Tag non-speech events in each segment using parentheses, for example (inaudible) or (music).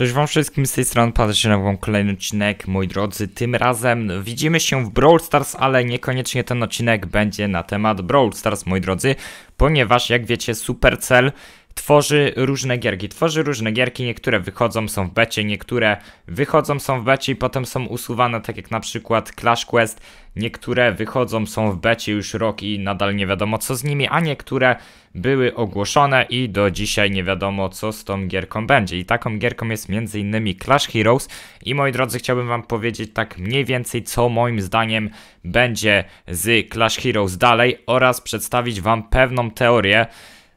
Cześć wam wszystkim, z tej strony patrzcie na wam kolejny odcinek, moi drodzy, tym razem widzimy się w Brawl Stars, ale niekoniecznie ten odcinek będzie na temat Brawl Stars, moi drodzy, ponieważ jak wiecie Supercell tworzy różne gierki. Tworzy różne gierki, niektóre wychodzą, są w becie, niektóre wychodzą, są w becie i potem są usuwane, tak jak na przykład Clash Quest. Niektóre wychodzą, są w becie już rok i nadal nie wiadomo co z nimi, a niektóre były ogłoszone i do dzisiaj nie wiadomo co z tą gierką będzie. I taką gierką jest m.in. Clash Heroes. I moi drodzy, chciałbym wam powiedzieć tak mniej więcej co moim zdaniem będzie z Clash Heroes dalej oraz przedstawić wam pewną teorię,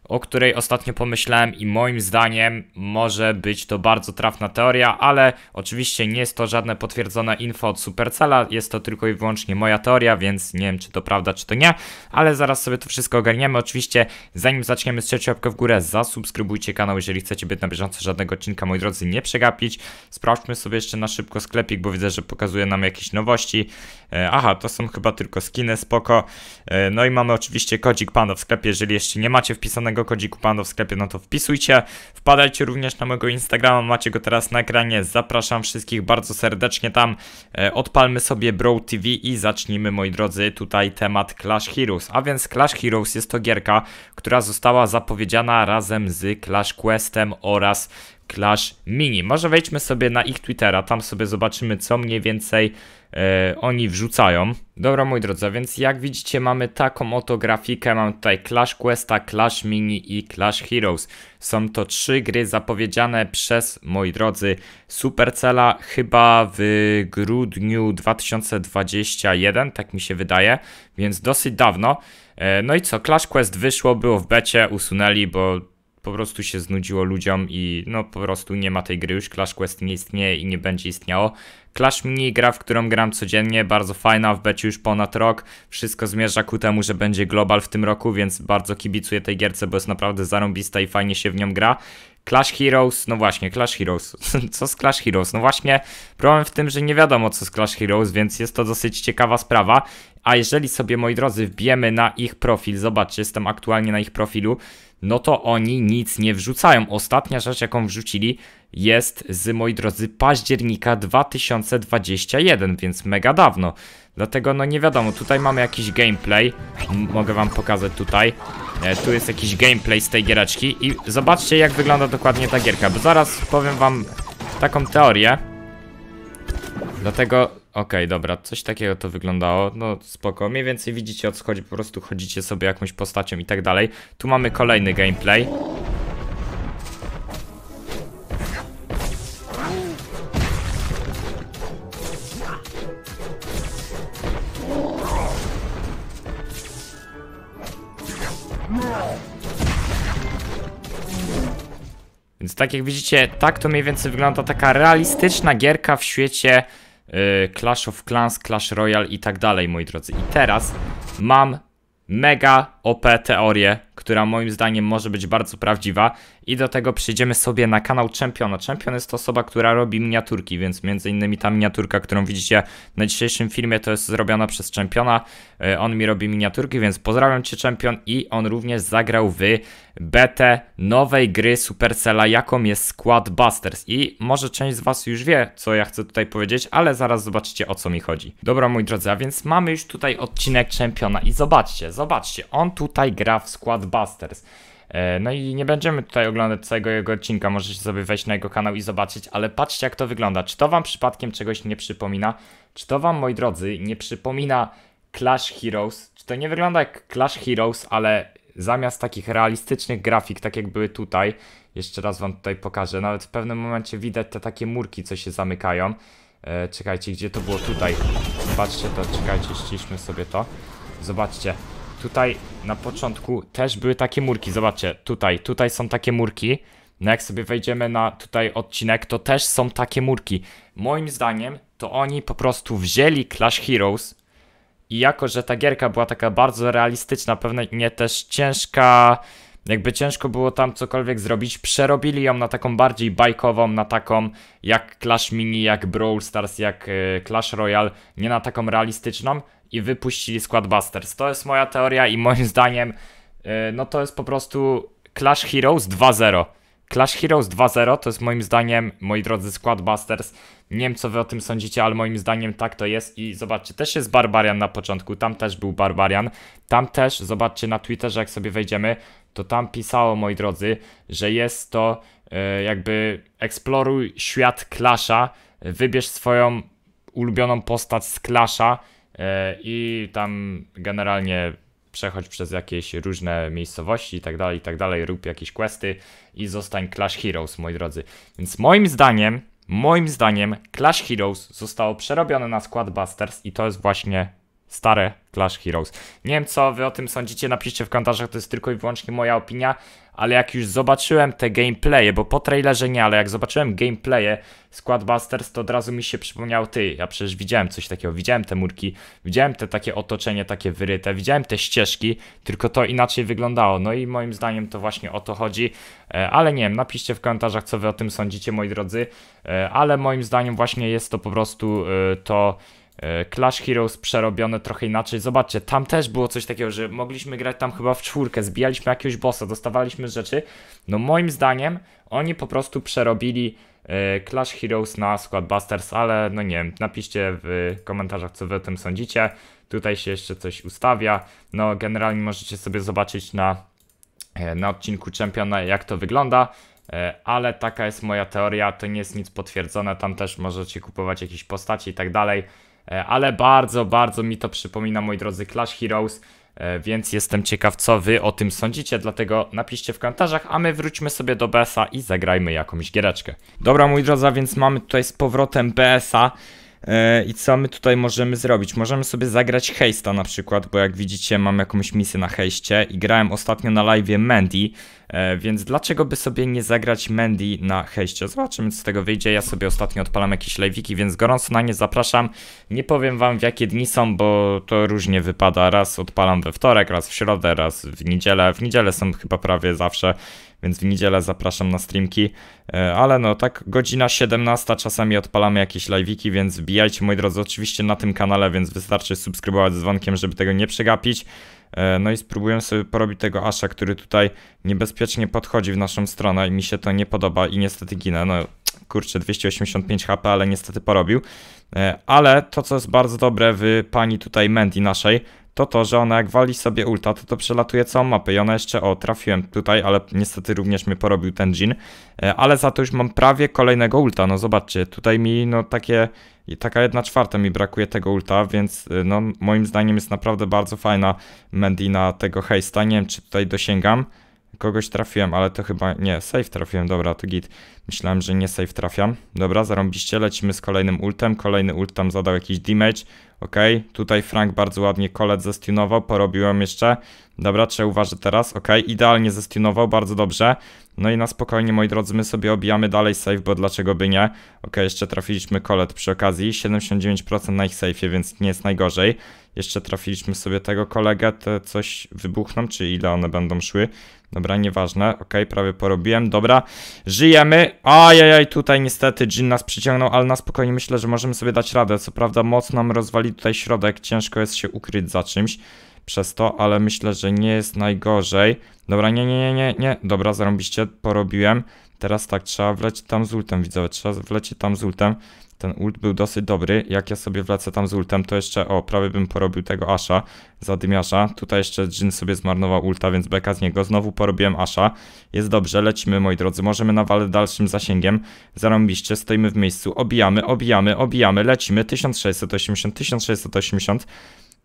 o której ostatnio pomyślałem i moim zdaniem może być to bardzo trafna teoria, ale oczywiście nie jest to żadne potwierdzone info od Supercella, jest to tylko i wyłącznie moja teoria, więc nie wiem czy to prawda czy to nie, ale zaraz sobie to wszystko ogarniemy. Oczywiście zanim zaczniemy strzelcie łapkę w górę, zasubskrybujcie kanał, jeżeli chcecie być na bieżąco żadnego odcinka, moi drodzy, nie przegapić. Sprawdźmy sobie jeszcze na szybko sklepik, bo widzę, że pokazuje nam jakieś nowości. E, aha, to są chyba tylko skiny, spoko. E, no i mamy oczywiście kodzik panda w sklepie, jeżeli jeszcze nie macie wpisanego mojego kodziku pando w sklepie, no to wpisujcie. Wpadajcie również na mojego Instagrama, macie go teraz na ekranie. Zapraszam wszystkich bardzo serdecznie tam. E, odpalmy sobie Bro TV i zacznijmy, moi drodzy, tutaj temat Clash Heroes. A więc Clash Heroes jest to gierka, która została zapowiedziana razem z Clash Questem oraz Clash Mini. Może wejdźmy sobie na ich Twittera, tam sobie zobaczymy co mniej więcej E, oni wrzucają. Dobra, moi drodzy, więc jak widzicie mamy taką oto grafikę, mam tutaj Clash Questa, Clash Mini i Clash Heroes. Są to trzy gry zapowiedziane przez, moi drodzy, Supercella chyba w grudniu 2021, tak mi się wydaje, więc dosyć dawno. E, no i co, Clash Quest wyszło, było w becie, usunęli, bo po prostu się znudziło ludziom i no po prostu nie ma tej gry już, Clash Quest nie istnieje i nie będzie istniało. Clash Mini gra, w którą gram codziennie, bardzo fajna, w becie już ponad rok, wszystko zmierza ku temu, że będzie global w tym roku, więc bardzo kibicuję tej gierce, bo jest naprawdę zarąbista i fajnie się w nią gra. Clash Heroes, no właśnie, Clash Heroes. (laughs) Co z Clash Heroes? No właśnie, problem w tym, że nie wiadomo co z Clash Heroes, więc jest to dosyć ciekawa sprawa. A jeżeli sobie, moi drodzy, wbijemy na ich profil, zobaczcie, jestem aktualnie na ich profilu, no to oni nic nie wrzucają. Ostatnia rzecz, jaką wrzucili, jest z, moi drodzy, października 2021, więc mega dawno. Dlatego, no nie wiadomo, tutaj mamy jakiś gameplay, M mogę wam pokazać tutaj. E, tu jest jakiś gameplay z tej giereczki i zobaczcie, jak wygląda dokładnie ta gierka, bo zaraz powiem wam taką teorię Dlatego, okej, okay, dobra, coś takiego to wyglądało, no spoko, mniej więcej widzicie o co chodzi, po prostu chodzicie sobie jakąś postacią i tak dalej. Tu mamy kolejny gameplay. Więc tak jak widzicie, tak to mniej więcej wygląda taka realistyczna gierka w świecie Y, Clash of Clans, Clash Royale i tak dalej, moi drodzy. I teraz mam mega OP teorię która moim zdaniem może być bardzo prawdziwa i do tego przyjdziemy sobie na kanał Championa. Champion jest to osoba, która robi miniaturki, więc między innymi ta miniaturka, którą widzicie na dzisiejszym filmie to jest zrobiona przez Championa. E, on mi robi miniaturki, więc pozdrawiam Cię Champion i on również zagrał w betę nowej gry Supercella, jaką jest Squad Busters. I może część z Was już wie, co ja chcę tutaj powiedzieć, ale zaraz zobaczycie o co mi chodzi. Dobra, moi drodzy, a więc mamy już tutaj odcinek Championa i zobaczcie, zobaczcie, on tutaj gra w Squad Ghostbusters. E, no i nie będziemy tutaj oglądać całego jego odcinka, możecie sobie wejść na jego kanał i zobaczyć, ale patrzcie jak to wygląda. Czy to wam przypadkiem czegoś nie przypomina? Czy to wam, moi drodzy, nie przypomina Clash Heroes? Czy to nie wygląda jak Clash Heroes, ale zamiast takich realistycznych grafik, tak jak były tutaj, jeszcze raz wam tutaj pokażę, nawet w pewnym momencie widać te takie murki, co się zamykają. E, czekajcie, gdzie to było tutaj? Patrzcie to, czekajcie, ściszmy sobie to. Zobaczcie, Tutaj na początku też były takie murki, zobaczcie, tutaj, tutaj są takie murki. No jak sobie wejdziemy na tutaj odcinek, to też są takie murki. Moim zdaniem to oni po prostu wzięli Clash Heroes i jako, że ta gierka była taka bardzo realistyczna, pewnie też ciężka, jakby ciężko było tam cokolwiek zrobić. Przerobili ją na taką bardziej bajkową, na taką jak Clash Mini, jak Brawl Stars, jak e, Clash Royale, nie na taką realistyczną i wypuścili Squad Busters. To jest moja teoria i moim zdaniem e, no to jest po prostu Clash Heroes 2.0. Clash Heroes 2.0 to jest moim zdaniem, moi drodzy Busters, nie wiem co wy o tym sądzicie, ale moim zdaniem tak to jest i zobaczcie, też jest Barbarian na początku, tam też był Barbarian, tam też, zobaczcie na Twitterze jak sobie wejdziemy, to tam pisało, moi drodzy, że jest to yy, jakby eksploruj świat Clasha, wybierz swoją ulubioną postać z Clasha, e, i tam generalnie przechodź przez jakieś różne miejscowości i tak dalej, i tak dalej, rób jakieś questy i zostań Clash Heroes, moi drodzy. Więc moim zdaniem, moim zdaniem Clash Heroes zostało przerobione na Squad Busters i to jest właśnie stare Clash Heroes. Nie wiem co wy o tym sądzicie, napiszcie w komentarzach, to jest tylko i wyłącznie moja opinia, ale jak już zobaczyłem te gameplaye, bo po trailerze nie, ale jak zobaczyłem gameplaye Busters, to od razu mi się przypomniał ty, ja przecież widziałem coś takiego, widziałem te murki, widziałem te takie otoczenie, takie wyryte, widziałem te ścieżki, tylko to inaczej wyglądało, no i moim zdaniem to właśnie o to chodzi, e, ale nie wiem, napiszcie w komentarzach, co wy o tym sądzicie, moi drodzy, e, ale moim zdaniem właśnie jest to po prostu e, to E, Clash Heroes przerobione trochę inaczej. Zobaczcie, tam też było coś takiego, że mogliśmy grać tam chyba w czwórkę, zbijaliśmy jakiegoś bossa, dostawaliśmy rzeczy. No moim zdaniem oni po prostu przerobili e, Clash Heroes na skład Busters, ale no nie wiem, napiszcie w komentarzach co wy o tym sądzicie. Tutaj się jeszcze coś ustawia. No generalnie możecie sobie zobaczyć na, e, na odcinku Championa jak to wygląda ale taka jest moja teoria, to nie jest nic potwierdzone, tam też możecie kupować jakieś postacie i tak dalej. E, ale bardzo, bardzo mi to przypomina, moi drodzy, Clash Heroes, e, więc jestem ciekaw, co wy o tym sądzicie, dlatego napiszcie w komentarzach, a my wróćmy sobie do BS-a i zagrajmy jakąś giereczkę. Dobra, moi drodzy, więc mamy tutaj z powrotem BS-a. E, I co my tutaj możemy zrobić? Możemy sobie zagrać hejsta na przykład, bo jak widzicie mam jakąś misję na hejście i grałem ostatnio na live'ie Mandy, e, więc dlaczego by sobie nie zagrać Mandy na hejście? Zobaczymy co z tego wyjdzie, ja sobie ostatnio odpalam jakieś live'iki, więc gorąco na nie zapraszam. Nie powiem wam w jakie dni są, bo to różnie wypada, raz odpalam we wtorek, raz w środę, raz w niedzielę. W niedzielę są chyba prawie zawsze, więc w niedzielę zapraszam na streamki, e, ale no tak godzina 17 czasami odpalamy jakieś live'iki, więc wbijajcie moi drodzy oczywiście na tym kanale, więc wystarczy subskrybować z dzwonkiem, żeby tego nie przegapić. E, no i spróbuję sobie porobić tego Asha, który tutaj niebezpiecznie podchodzi w naszą stronę i mi się to nie podoba i niestety ginę. No kurczę, 285 HP, ale niestety porobił. E, ale to, co jest bardzo dobre w pani tutaj Mandy naszej, to to, że ona jak wali sobie ulta, to to przelatuje całą mapę i ona jeszcze, o trafiłem tutaj, ale niestety również mi porobił ten dżin, e, ale za to już mam prawie kolejnego ulta, no zobaczcie, tutaj mi no takie, taka jedna czwarta mi brakuje tego ulta, więc e, no moim zdaniem jest naprawdę bardzo fajna Mendina tego hejsta, nie wiem czy tutaj dosięgam, kogoś trafiłem, ale to chyba, nie, safe trafiłem, dobra, to git, myślałem, że nie safe trafiam, dobra, zarąbiście, lecimy z kolejnym ultem, kolejny ult tam zadał jakiś damage, ok, tutaj Frank bardzo ładnie kolet zestunował, porobiłem jeszcze, dobra, trzeba uważać teraz, ok, idealnie zestunował, bardzo dobrze, no i na spokojnie, moi drodzy, my sobie obijamy dalej safe, bo dlaczego by nie, ok, jeszcze trafiliśmy kolet przy okazji, 79% na ich safe, więc nie jest najgorzej, jeszcze trafiliśmy sobie tego kolegę, te coś wybuchną, czy ile one będą szły, Dobra, nieważne, ok, prawie porobiłem, dobra, żyjemy, ajajaj, tutaj niestety Jin nas przyciągnął, ale na spokojnie myślę, że możemy sobie dać radę, co prawda mocno nam rozwali tutaj środek, ciężko jest się ukryć za czymś przez to, ale myślę, że nie jest najgorzej. Dobra, nie, nie, nie, nie, nie. Dobra, zarąbiście, porobiłem. Teraz tak, trzeba wleć tam z ultem, widzowie, trzeba wlecieć tam z ultem. Ten ult był dosyć dobry, jak ja sobie wlecę tam z ultem, to jeszcze, o, prawie bym porobił tego Asha, zadymiasza. Tutaj jeszcze Jin sobie zmarnował ulta, więc beka z niego. Znowu porobiłem Asha. Jest dobrze, lecimy, moi drodzy, możemy na wale dalszym zasięgiem. Zarąbiście, stoimy w miejscu, obijamy, obijamy, obijamy, lecimy, 1680, 1680.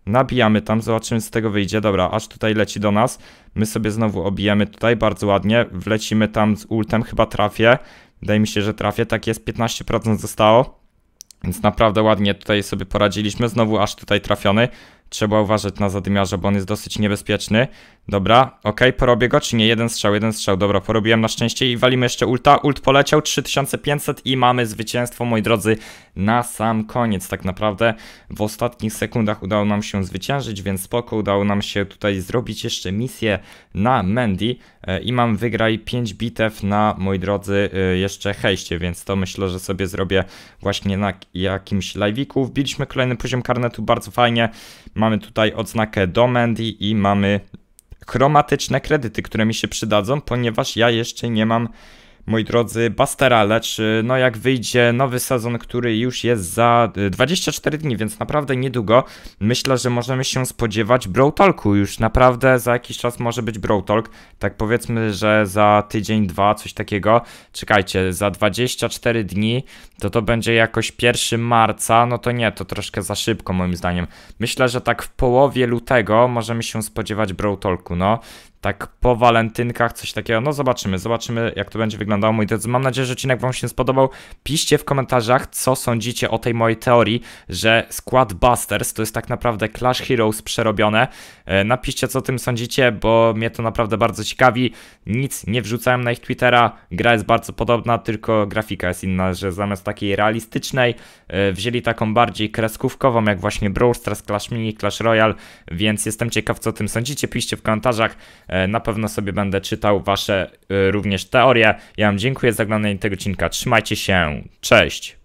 Nabijamy tam, zobaczymy z tego wyjdzie. Dobra, aż tutaj leci do nas. My sobie znowu obijemy tutaj bardzo ładnie. Wlecimy tam z ultem, chyba trafię. Wydaje mi się, że trafię. Tak jest, 15% zostało. Więc naprawdę ładnie tutaj sobie poradziliśmy. Znowu aż tutaj trafiony. Trzeba uważać na zadymiarza, bo on jest dosyć niebezpieczny. Dobra, ok, porobię go, czy nie? Jeden strzał, jeden strzał. Dobra, porobiłem na szczęście i walimy jeszcze ulta. Ult poleciał, 3500 i mamy zwycięstwo, moi drodzy, na sam koniec. Tak naprawdę w ostatnich sekundach udało nam się zwyciężyć, więc spoko. Udało nam się tutaj zrobić jeszcze misję na Mandy e, i mam wygraj 5 bitew na, moi drodzy, e, jeszcze hejście, więc to myślę, że sobie zrobię właśnie na jakimś live'iku. Wbiliśmy kolejny poziom karnetu, bardzo fajnie. Mamy tutaj odznakę Domendy i mamy chromatyczne kredyty, które mi się przydadzą, ponieważ ja jeszcze nie mam moi drodzy, Bastera, lecz no jak wyjdzie nowy sezon, który już jest za 24 y, dni, więc naprawdę niedługo, myślę, że możemy się spodziewać Brawl Już naprawdę za jakiś czas może być Brawl Tak powiedzmy, że za tydzień, dwa, coś takiego. Czekajcie, za 24 dni, to to będzie jakoś 1 marca, no to nie, to troszkę za szybko moim zdaniem. Myślę, że tak w połowie lutego możemy się spodziewać Brawl no tak po walentynkach, coś takiego. No zobaczymy, zobaczymy jak to będzie wyglądało, Mój drodzy. Mam nadzieję, że odcinek Wam się spodobał. Piszcie w komentarzach, co sądzicie o tej mojej teorii, że Squad Busters to jest tak naprawdę Clash Heroes przerobione. E, napiszcie, co o tym sądzicie, bo mnie to naprawdę bardzo ciekawi. Nic nie wrzucałem na ich Twittera, gra jest bardzo podobna, tylko grafika jest inna, że zamiast takiej realistycznej e, wzięli taką bardziej kreskówkową, jak właśnie Brawl Stars, Clash Mini, Clash Royale, więc jestem ciekaw, co o tym sądzicie. Piszcie w komentarzach, E, na pewno sobie będę czytał Wasze e, również teorie. Ja Wam dziękuję za oglądanie tego odcinka. Trzymajcie się. Cześć.